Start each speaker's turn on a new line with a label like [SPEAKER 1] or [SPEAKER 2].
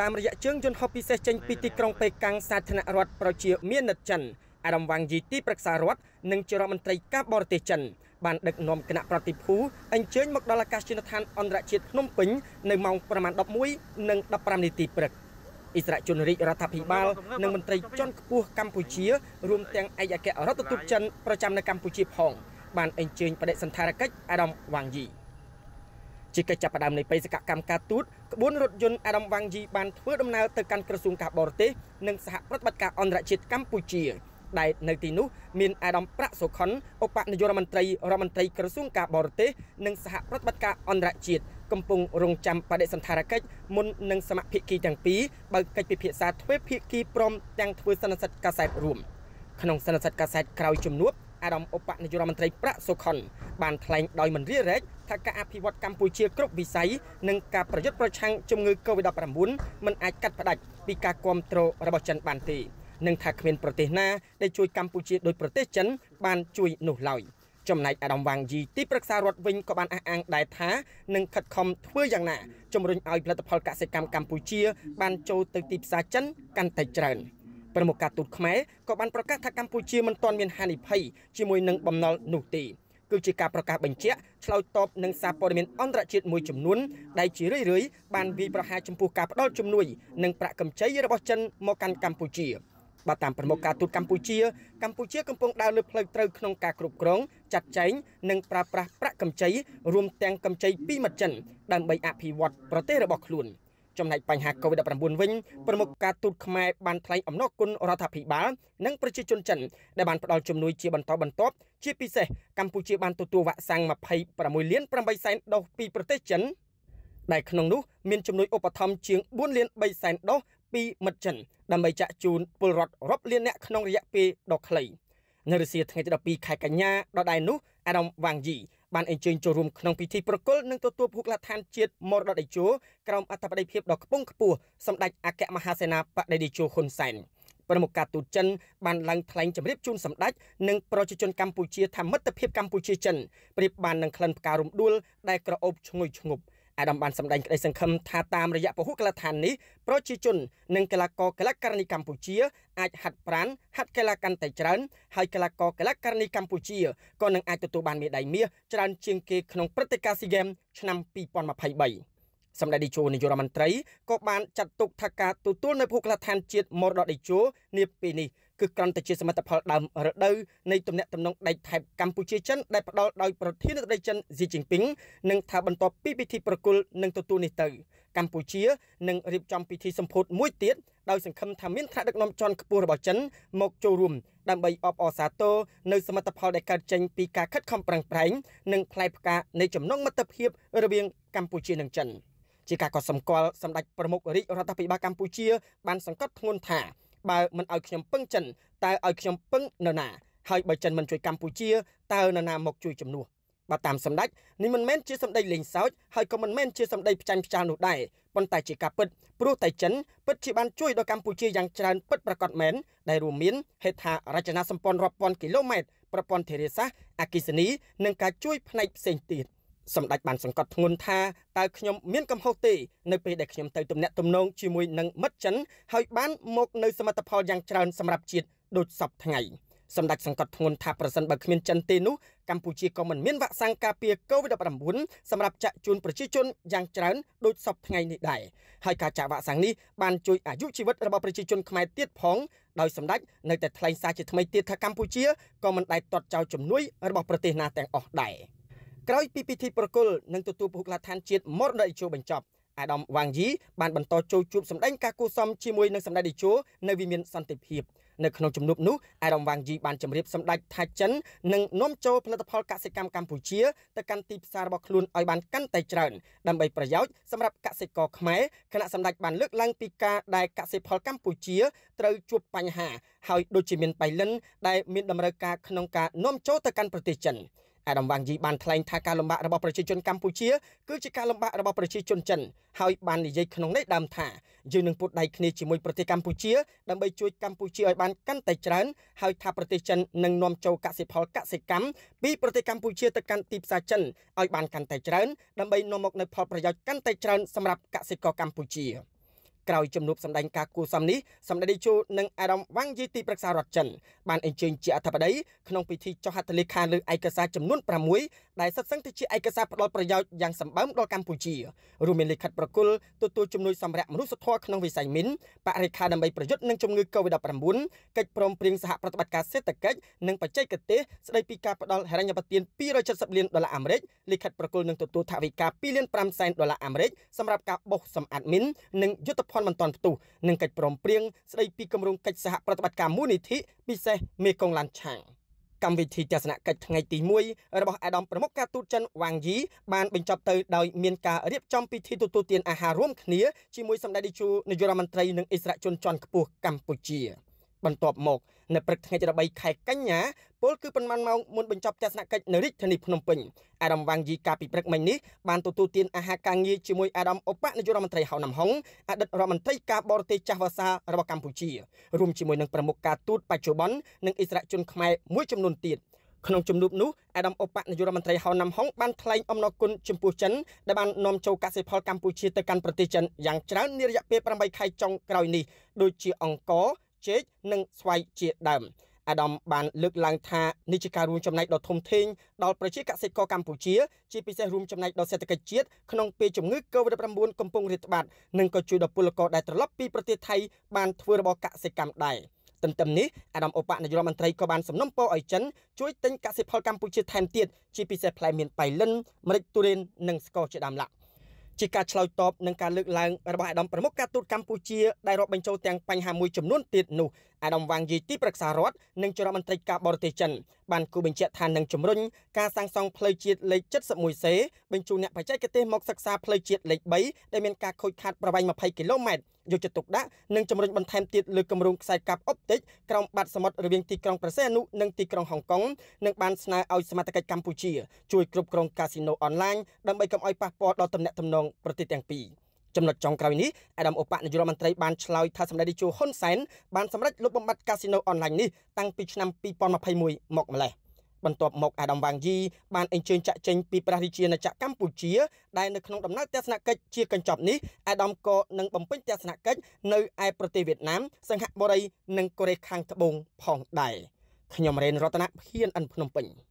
[SPEAKER 1] តាមរយៈជើងយន្តហោះពិសេសចេញ ពីទីក្រុងប៉េកាំងសាធារណរដ្ឋប្រជាមានិតចិនអរំវ៉ាងយីទីប្រឹក្សារដ្ឋនិងជារដ្ឋមន្ត្រីការបរទេសចិនបានដឹកនាំគណៈប្រតិភូអញ្ជើញមកដល់អាកាសយានដ្ឋានអន្តរជាតិភ្នំពេញនៅម៉ោងប្រមាណ11និង15នាទីព្រឹកអិសរាជជនរាជរដ្ឋាភិបាលនិងមន្ត្រីជាន់ខ្ពស់កម្ពុជារួមទាំងឯកអគ្គរដ្ឋទូតចិនប្រចាំនៅកម្ពុជាផងបានអញ្ជើញបដិសន្ធារកិច្ចអាដាមវ៉ាងយីជាកិច្ចចាប់ផ្ដើមនៃបេសកកម្មការទូតក្បួនរថយន្តអារ៉ាំវ៉ាងជីបានធ្វើដំណើរទៅកាន់ក្រសួងការបរទេសនិងសហប្រតិបត្តិការអន្តរជាតិកម្ពុជាដែលនៅទីនោះមានអាដាមប្រាក់សុខុនឧបនាយករដ្ឋមន្ត្រីរដ្ឋមន្ត្រីក្រសួងការបរទេសនិងសហប្រតិបត្តិការអន្តរជាតិកំពុងរងចាំបដិសន្ធារកិច្ចមុននឹងសមាភិកីទាំងពីរបើកកិច្ចពិភាក្សាទ្វេភាគីព្រមទាំងធ្វើសន្និសីទកាសែតរួមក្នុងសន្និសីទកាសែតក្រោយជំនួបអារម្មណ៍ឧបនាយករដ្ឋមន្ត្រីប្រាក់សុខុនបានថ្លែងដោយមិនរារែកថាការអភិវឌ្ឍកម្ពុជាគ្រប់វិស័យនិងការប្រយុទ្ធប្រឆាំងជំងឺ Covid-19 មិនអាចកាត់ផ្តាច់ពីការគ្រប់គ្រងរបស់ចិនបានទេនិងថាគ្មានប្រទេសណាដែលជួយកម្ពុជាដោយប្រទេសចិន បាន ជួយនោះឡើយចំណែកអាដាមវ៉ាងជីទីប្រឹក្សារដ្ឋវិញក៏បានអះអាងដែរថានឹងខិតខំធ្វើយ៉ាងណាជំរុញឲ្យផលិតផលកសិកម្មកម្ពុជា បានចូលទៅទីផ្សារចិនកាន់តែច្រើន។ប្រមុខការទូតខ្មែរក៏បានប្រកាសថាកម្ពុជាមិនទាន់មានហានិភ័យជាមួយនឹងបំណុលនោះទេគឺជាការប្រកាសបញ្ជាក់ឆ្លើយតបនឹងសារព័ត៌មានអន្តរជាតិមួយចំនួនដែលជារឿយៗបានវាយប្រហារចំពោះការផ្តល់ជំនួយ និងប្រាក់កម្ចីរបស់ចិន មកកាន់កម្ពុជាបាទតាមប្រមុខការទូតកម្ពុជាកម្ពុជាកំពុងដើរលើផ្លូវត្រូវក្នុងការគ្រប់គ្រង ចាត់ចែងនិងប្រើប្រាស់ប្រាក់កម្ចីរួមទាំងកម្ចីពីមិត្តចិនដើម្បីអភិវឌ្ឍប្រទេសរបស់ខ្លួន។ចំណែកបញ្ហា COVID-19 វិញប្រមុខការទូតខ្មែរបានថ្លែងអំណរគុណរដ្ឋាភិបាល និងប្រជាជនចិនដែលបានផ្ដល់ជំនួយជាបន្តបន្ទាប់ ជាពិសេសកម្ពុជាបានទទួលវ៉ាក់សាំង26លាន8សែនដូសពីប្រទេសចិនដែលក្នុងនោះមានជំនួយឧបត្ថម្ភជាង4លាន3សែនដូសពីមិត្តចិនដើម្បីចាក់ជូនពលរដ្ឋរាប់លានអ្នកក្នុងរយៈពេលដ៏ខ្លីនៅរសៀលថ្ងៃទី12ខែកញ្ញាដល់ដែរនោះអាដាមវ៉ាងជីបានអញ្ជើញចូលរួមក្នុងពិធីប្រគល់និងទទួលភូកលដ្ឋានជាតិមរតកតេជោក្រោមអធិបតីភាពដ៏ខ្ពង់ខ្ពស់សម្ដេចអគ្គមហាសេនាបតីតេជោហ៊ុនសែនប្រមុខការទូតចិនបានឡើងថ្លែងជម្រាបជូនសម្ដេចនិងប្រជាជន កម្ពុជាថាមិត្តភាពកម្ពុជាចិនប្រៀបបាននឹងក្លិនផ្ការំដួលដែលក្រអូបឈ្ងុយឈ្ងប់អាដាមបានសម្ដែងក្តីសង្ឃឹមថាតាមរយៈពហុកីឡដ្ឋាននេះប្រជាជននិងកីឡាករកីឡាករនីកម្ពុជាអាចហាត់ប្រាណហាត់កីឡាកាន់តែច្រើនហើយកីឡាករកីឡាករនីកម្ពុជាក៏នឹងអាចទទួលបានមេដាយមាសច្រើនជាងគេក្នុងព្រឹត្តិការណ៍ស៊ីហ្គេមឆ្នាំ2023សម្ដេចតេជោនាយករដ្ឋមន្ត្រីក៏បានចាត់ទុកថាការទទួលនៅភូកលដ្ឋានជាតិមរតកតេជោនាពេលនេះគឺគ្រាន់តែជាសមិទ្ធផលដើមរដូវនៃទំនាក់ទំនងដៃថៃកម្ពុជាចិនដែលផ្ដល់ដោយប្រធានាធិបតីចិនស៊ីជីងពីងនិងថាបន្ទាប់ពីពិធីប្រគល់នឹងទទួលនេះទៅ កម្ពុជានឹងរៀបចំពិធីសម្ពោធមួយទៀតដោយសង្ឃឹមថាមានថ្នាក់ដឹកនាំជាន់ខ្ពស់របស់ចិនមកចូលរួមដើម្បីអបអរសាទរនៅសមិទ្ធផលដែលកើតចេញ ពីការខិតខំប្រឹងប្រែងនិងផ្លែផ្កានៃចំណងមិត្តភាពរវាងកម្ពុជានិងចិន ជាការកត់សម្គាល់សម្ដេចប្រមុខរាជរដ្ឋាភិបាលកម្ពុជា បានសង្កត់ធ្ងន់ថាបើមិនឲ្យខ្ញុំពឹងចិនតើឲ្យខ្ញុំពឹងនៅណា ហើយបើចិនមិនជួយកម្ពុជាតើនៅណាមកជួយជំនួសបាទតាមសម្ដេចនេះមិនមែនជាសម្ដេចលេងសើចហើយក៏មិនមែនជាសម្ដេចផ្ចាញ់ផ្ចាលនោះដែរប៉ុន្តែជាការពិតព្រោះតែចិនពិតជាបានជួយដល់កម្ពុជាយ៉ាងច្រើន ពិតប្រាកដមែនដែលរួមមានហេដ្ឋារចនាសម្ព័ន្ធរាប់ពាន់គីឡូម៉ែត្រប្រព័ន្ធធារាសាស្ត្រអគិសនីនិងការជួយផ្នែកផ្សេងទៀត។សម្ដេចបានសង្កត់ធ្ងន់ថាតើខ្ញុំមានកំហុសទេនៅ ពេលដែលខ្ញុំទៅទំនាក់ទំនងជាមួយនឹងមិត្តចិនហើយបានមកនៅ សមិទ្ធផលយ៉ាងច្រើនសម្រាប់ជាតិដូចសពថ្ងៃសម្ដេចសង្កត់ធ្ងន់ថាប្រសិនបើគ្មានចិនទេនោះកម្ពុជាក៏មិនមានវ៉ាក់សាំងការពារ COVID-19 សម្រាប់ចាក់ជូនប្រជាជនយ៉ាងច្រើនដូចសពថ្ងៃនេះដែរហើយការចាក់វ៉ាក់សាំងនេះបានជួយអាយុជីវិតរបស់ប្រជាជនខ្មែរទៀតផង ដោយសម្ដេចនៅតែថ្លែងសារជាថ្មីទៀតថាកម្ពុជាក៏មិនដែលទាត់ចោលជំនួយ របស់ប្រទេសណាទាំងអស់ដែរ។ក្រោយពីពិធីប្រគល់និងទទួលពហុកីឡដ្ឋានជាតិមរណយជោបញ្ចប់អាដាមវ៉ាងយីបានបន្តចូលជួបសម្ដែងការគូសំជាមួយនឹងសម្ដេចតេជោនៅវិមានសន្តិភាពនៅក្នុងជំនួបនោះអាដាមវ៉ាងយីបានជម្រាបសម្ដេចថាចិននឹងនាំចូលផលិតផលកសិកម្មកម្ពុជាទៅកាន់ទីផ្សាររបស់ខ្លួនឲ្យបានកាន់តែច្រើន ដើម្បីប្រយោជន៍សម្រាប់កសិករខ្មែរគណៈសម្ដេចបានលើកឡើងពីការដែលកសិផលកម្ពុជាត្រូវជួបបញ្ហាហើយដូចជាមានបៃលិនដែលមានតម្រូវការក្នុងការនាំចូលទៅកាន់ប្រទេសចិន។អាដាមវ៉ាងជីបានថ្លែងថាការលំបាករបស់ប្រជាជនកម្ពុជាគឺជាការលំបាករបស់ប្រជាជនចិនហើយបាននិយាយក្នុងនេះដើមថាយើងនឹងពុតដៃគ្នាជាមួយប្រទេសកម្ពុជាដើម្បីជួយកម្ពុជាឲ្យបានកាន់តែច្រើនហើយថាប្រទេសចិននឹងនាំចូលកសិផលកសិកម្មពីប្រទេសកម្ពុជាទៅកាន់ទីផ្សារចិនឲ្យបានកាន់តែច្រើនដើម្បីនាំមកនូវផលប្រយោជន៍កាន់តែច្រើនសម្រាប់កសិករកម្ពុជា។ក្រោយជំនួបសម្ដែងការគូសំនេះសម្ដេចតេជោនិងអារ៉ាមវ៉ាងយីទីប្រឹក្សារដ្ឋចិនបានអញ្ជើញជាអធិបតីក្នុងពិធីចុះហត្ថលេខាលើឯកសារចំនួន6ដែលសិតសឹងទៅជាឯកសារផ្ដល់ប្រយោជន៍យ៉ាងសម្បើមដល់កម្ពុជារួមមានលិខិតប្រគល់ទទួលជំនួយសម្រាប់មនុស្សធម៌ក្នុងវិស័យមីនបរិខាដើម្បីប្រយុទ្ធនឹងជំងឺ Covid-19 កិច្ចព្រមព្រៀងសហប្រតិបត្តិការសេដ្ឋកិច្ចនិងបច្ចេកទេសស្ដីពីការផ្ដល់ហិរញ្ញប្បទាន270លានដុល្លារអាមេរិកលិខិតប្រគល់នឹងទទួលថវិកា2លាន5សែនដុល្លារអាមេរិកសម្រាប់ការបោះសម្អាតមីននិងយុទ្ធភណ្ឌមិនទាន់ផ្ទុះនិងកិច្ចព្រមព្រៀងស្ដីពីគម្រោងកិច្ចសហប្រតិបត្តិការមូលនិធិពិសេសមេគង្គឡានឆាង។កម្មវិធីទស្សនកិច្ចថ្ងៃទី1របស់អាដាមប្រមុខការទូតចិនវ៉ាងយីបានបញ្ចប់ទៅដោយមានការរៀបចំពិធីទទួលទានអាហាររួមគ្នាជាមួយសម្ដេចនាយកនាយករដ្ឋមន្ត្រីនិងអិសរាជជនជាន់ខ្ពស់កម្ពុជាបន្ទាប់មកនៅព្រឹកថ្ងៃទី3ខែកញ្ញាពលគឺប្រមាណម៉ោងមុនបញ្ចប់ទស្សនកិច្ចនៅរាជធានីភ្នំពេញអាដាមវ៉ាងយីកាពីព្រឹកមិញនេះបានទទួលទានអាហារការងារជាមួយអាដាមអបនាយករដ្ឋមន្ត្រីហៅណាំហុងអតីតរដ្ឋមន្ត្រីការបរទេសចាស់វសារបស់កម្ពុជារួមជាមួយនឹងប្រមុខការទូតបច្ចុប្បន្ននិងអិសរាជជនខ្មែរមួយចំនួនទៀតក្នុងជំនួបនោះអាដាមអបនាយករដ្ឋមន្ត្រីហៅណាំហុងបានថ្លែងអំណរគុណចំពោះចិនដែលបាននាំចូលកសិផលកម្ពុជាទៅកាន់ប្រទេសចិនយ៉ាងច្រើននារយៈពេល8ខែចុងក្រោយនេះដូចជាអង្គរចេកនិងស្វាយជាដើម។អាដាមបានលើកឡើងថានេះជាការរួមចំណែកដ៏ធំធេងដល់ប្រជាកសិករកម្ពុជាជាពិសេសរួមចំណែកដល់សេដ្ឋកិច្ចជាតិក្នុងពេលជំងឺ Covid-19 កំពុងរាតត្បាតនិងក៏ជួយដល់ពលករដែលត្រឡប់ពីប្រទេសថៃបានធ្វើរបរកសិកម្មដែរ។ទន្ទឹមនេះអាដាមអបនាយករដ្ឋមន្ត្រីក៏បានសំណូមពរឲ្យចិនជួយទិញកសិផលកម្ពុជាថែមទៀតជាពិសេសផ្លែមៀនប៉ៃលិនម្រេចទុរេននិងស្ករជាដើមឡាក់ជាការឆ្លើយតបនឹងការលើកឡើងរបស់អាដាមប្រមុខការទូតកម្ពុជាដែលរាប់បញ្ចូលទាំងបញ្ហាមួយចំនួនទៀតនោះអាដាមវ៉ាងយីទីប្រឹក្សារដ្ឋនិងជារដ្ឋមន្ត្រីការបរទេសចិនបានគូបញ្ជាក់ថានឹងជំរុញការសាងសង់ផ្លូវជាតិលេខ 71C បញ្ជូនអ្នកបច្ចេកទេសមកសិក្សាផ្លូវជាតិលេខ3ដែលមានការខូចខាតប្រវែង20គីឡូម៉ែត្រយកចិត្តទុកដាក់និងជំរុញបន្ថែមទៀតលើគម្រោងខ្សែកាប់អុបទិកក្រោមបាតសមុទ្ររវាងទីក្រុងប្រសេអនុនិងទីក្រុងហុងកុងនិងបានស្នើឲ្យសមត្ថកិច្ចកម្ពុជាជួយគ្រប់គ្រងកាស៊ីណូអនឡាញដើម្បីកុំឲ្យប៉ះពាល់ដល់ទំនាក់ទំនងប្រទេសទាំងពីរ។ចំណុចចុងក្រោយនេះអាដាមអូប៉ានាយរដ្ឋមន្ត្រីបានឆ្លើយថាសម្ដេចតេជោហ៊ុនសែនបានសម្រេចលុបបំបាត់កាស៊ីណូអនឡាញនេះតាំងពីឆ្នាំ2021មកម្ល៉េះបន្ទាប់មកអាដាមវ៉ាងយីបានអញ្ជើញចាក់ចេញពីព្រះរាជាណាចក្រកម្ពុជា ដែលនៅក្នុងដំណើរទស្សនកិច្ចជាកញ្ចប់នេះអាដាមក៏នឹងបំពេញទស្សនកិច្ចនៅឯប្រទេសវៀតណាមសិង្ហបុរី និងកូរ៉េខាងត្បូងផងដែរខ្ញុំរ៉េនរតនភៀនអិនភ្នំពេញ